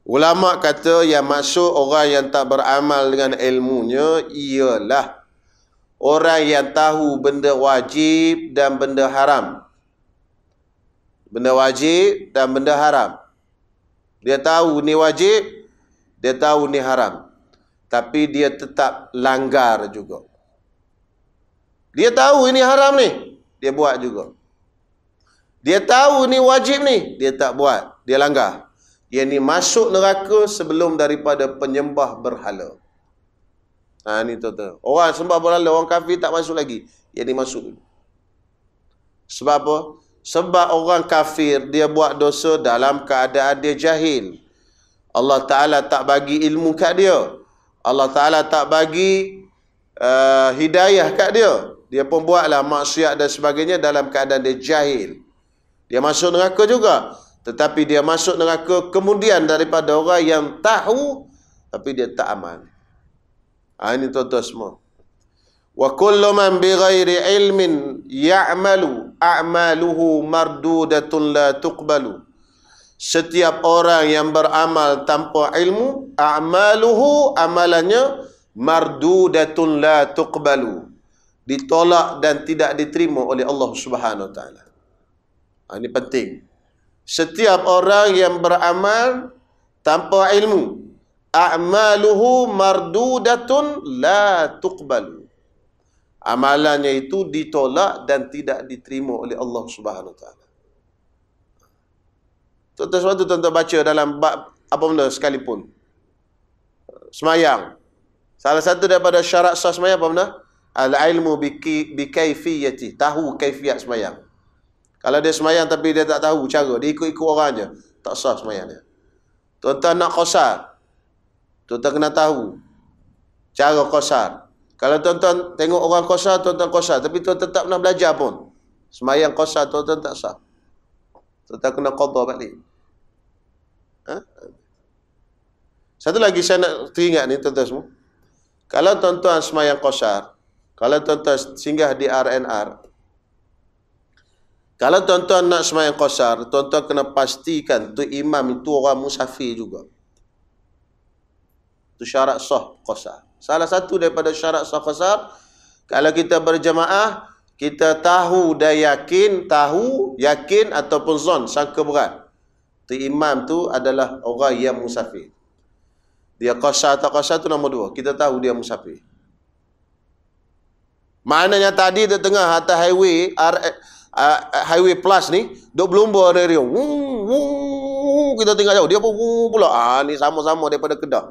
Ulama' kata yang masuk orang yang tak beramal dengan ilmunya, ialah orang yang tahu benda wajib dan benda haram. Benda wajib dan benda haram. Dia tahu ni wajib, dia tahu ni haram. Tapi dia tetap langgar juga. Dia tahu ini haram ni, dia buat juga. Dia tahu ni wajib ni, dia tak buat, dia langgar. Dia ni masuk neraka sebelum daripada penyembah berhala. Ha ni tuan-tuan. Orang sembah berhala, orang kafir tak masuk lagi. Dia ni masuk dulu. Sebab apa? Sebab orang kafir dia buat dosa dalam keadaan dia jahil. Allah Taala tak bagi ilmu kat dia. Allah Taala tak bagi uh, hidayah kat dia. Dia pun buatlah maksiat dan sebagainya dalam keadaan dia jahil. Dia masuk neraka juga. Tetapi dia masuk neraka kemudian daripada orang yang tahu tapi dia tak aman. Ha, ini tuan-tuan semua. وَكُلُّ مَنْ بِغَيْرِ عِلْمٍ يَعْمَلُ a'maluhu mardudatun la tuqbalu setiap orang yang beramal tanpa ilmu a'maluhu amalannya mardudatun la tuqbalu ditolak dan tidak diterima oleh Allah Subhanahu wa taala ah, ini penting setiap orang yang beramal tanpa ilmu a'maluhu mardudatun la tuqbalu amalannya itu ditolak dan tidak diterima oleh Allah Subhanahu taala. Tuan-tuan suatu tuan-tuan baca dalam bab apa benda sekalipun. Semayang. Salah satu daripada syarat sah semayang apa benda? Al-ilmu bi kaifiyati, tahu kaifiat semayang. Kalau dia semayang tapi dia tak tahu cara, dia ikut-ikut orang je, tak sah semayang dia. Tuan-tuan nak qasar. Tuan-tuan kena tahu cara qasar. Kalau tuan-tuan tengok orang kosar, tuan-tuan kosar. Tapi tuan tetap nak belajar pun. Semayang kosar, tuan-tuan tak sah. Tuan-tuan kena qadar balik. Ha? Satu lagi saya nak teringat ni tuan-tuan semua. Kalau tuan-tuan semayang kosar, kalau tuan-tuan singgah di RNR, kalau tuan-tuan nak semayang kosar, tuan-tuan kena pastikan tu imam itu orang musafir juga. Tu syarat sah kosar. Salah satu daripada syarat sahasar, kalau kita berjemaah, kita tahu dan yakin, tahu, yakin ataupun zon, sangka berat. Itu imam tu adalah orang yang musafir. Dia qasar atau qasar tu nombor dua. Kita tahu dia musafir. Maknanya tadi di tengah atas highway, R, uh, highway plus ni, dia berlumba dari dia. Wuh, wuh, kita tengah jauh. Dia pun wuh, pula. Ah, sama-sama daripada Kedah.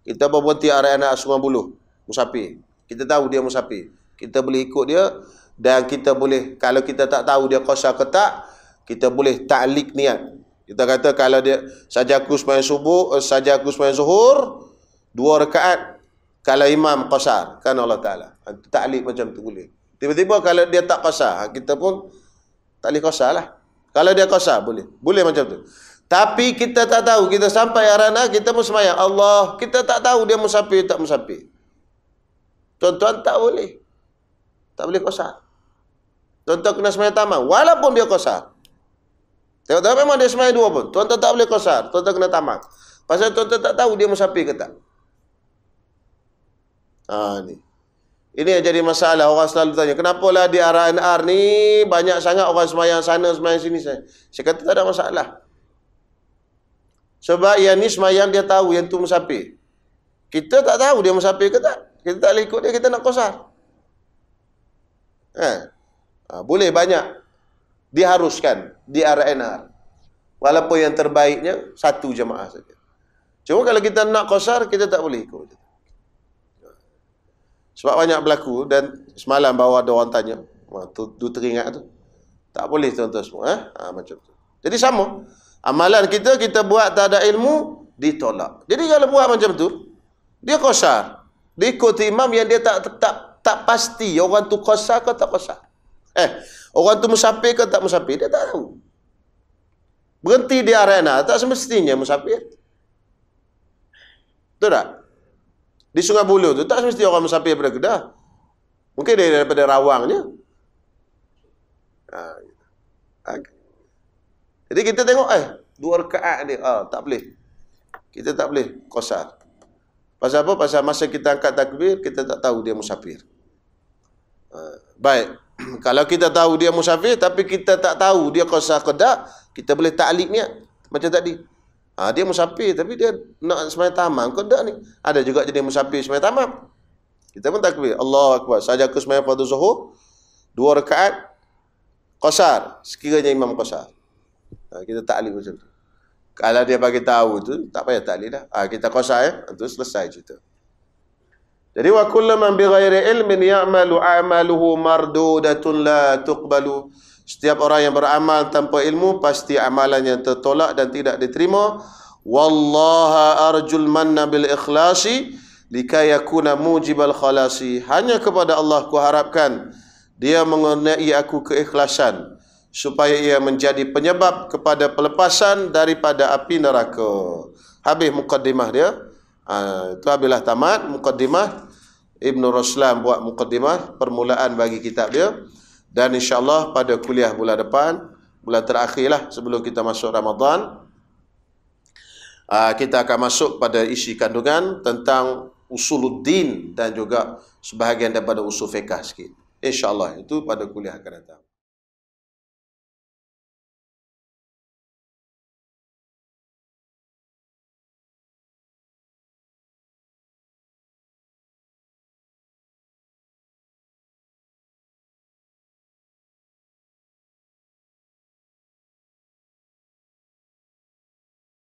Kita apa berhenti arah anak semua buluh Musapi Kita tahu dia musapi Kita boleh ikut dia Dan kita boleh Kalau kita tak tahu dia kosar ke tak Kita boleh taklik niat Kita kata kalau dia sajaku aku subuh Saja aku semain eh, zuhur Dua rekaat Kalau imam kosar Kan Allah Ta'ala ha, Taklik macam tu boleh Tiba-tiba kalau dia tak kosar ha, Kita pun Taklik kosar lah Kalau dia kosar boleh Boleh macam tu tapi kita tak tahu kita sampai arana kita mau sembahyang Allah, kita tak tahu dia musafir tak musafir. Tuan-tuan tak boleh. Tak boleh kosa. Tuan-tuan kena sembahyang tamak. walaupun dia kosa, Tengok-tengok memang dia sembahyang dua pun. Tuan-tuan tak boleh kosa. tuan-tuan kena tamak. Pasal tuan-tuan tak tahu dia musafir ke tak. Ah ni. Ini yang jadi masalah orang selalu tanya, kenapa lah di RNR ni banyak sangat orang sembahyang sana sembahyang sini saya. Saya kata tak ada masalah. Sebab yang ni semayang dia tahu yang tu musafir. Kita tak tahu dia musafir ke tak. Kita tak boleh ikut dia, kita nak kosar. Ha. Ha, boleh banyak. Diharuskan di RNR. Walaupun yang terbaiknya satu jemaah saja. Cuma kalau kita nak kosar, kita tak boleh ikut. Sebab banyak berlaku dan semalam bawa ada orang tanya. Tu, tu teringat tu. Tak boleh tuan-tuan semua. Ha? Ha, macam tu. Jadi sama. Sama. Amalan kita, kita buat tak ada ilmu, ditolak. Jadi kalau buat macam tu, dia kosar. Dia ikut imam yang dia tak tak tak pasti orang tu kosar ke tak kosar. Eh, orang tu musafir ke tak musafir, dia tak tahu. Berhenti di arena, tak semestinya musafir. Betul tak? Di Sungai Buloh tu, tak semestinya orang musafir daripada Kedah. Mungkin dia daripada Rawangnya. Ha, ah, ah, okay. Jadi kita tengok eh dua rakaat dia. Ah ha, tak boleh. Kita tak boleh qasar. Pasal apa? Pasal masa kita angkat takbir, kita tak tahu dia musafir. Uh, baik. Kalau kita tahu dia musafir tapi kita tak tahu dia qasar ke tak, kita boleh taklim niat macam tadi. Ha, dia musafir tapi dia nak sembahyang tamam ke tak ni? Ada juga jadi musafir sembahyang tamam. Kita pun takbir. Allahu akbar. Saja aku sembahyang fardu zuhur dua rakaat qasar sekiranya imam qasar. Ha, kita taklid macam tu. Kalau dia bagi tahu tu, tak payah taklid dah. Ha, kita kosai, ya? Ha, terus selesai cerita. Jadi wa kullu man bighairi ilmin ya'malu a'maluhu mardudatun la tuqbalu. Setiap orang yang beramal tanpa ilmu pasti amalannya tertolak dan tidak diterima. Wallaha arjul manna bil ikhlasi likay yakuna mujibal khalasi. Hanya kepada Allah ku harapkan dia mengenai aku keikhlasan supaya ia menjadi penyebab kepada pelepasan daripada api neraka. Habis mukaddimah dia. Ha, itu habislah tamat mukaddimah. Ibn Ruslan buat mukaddimah, permulaan bagi kitab dia. Dan insyaAllah pada kuliah bulan depan, bulan terakhirlah sebelum kita masuk Ramadan, ha, kita akan masuk pada isi kandungan tentang usuluddin dan juga sebahagian daripada usul fiqah sikit. InsyaAllah itu pada kuliah akan datang.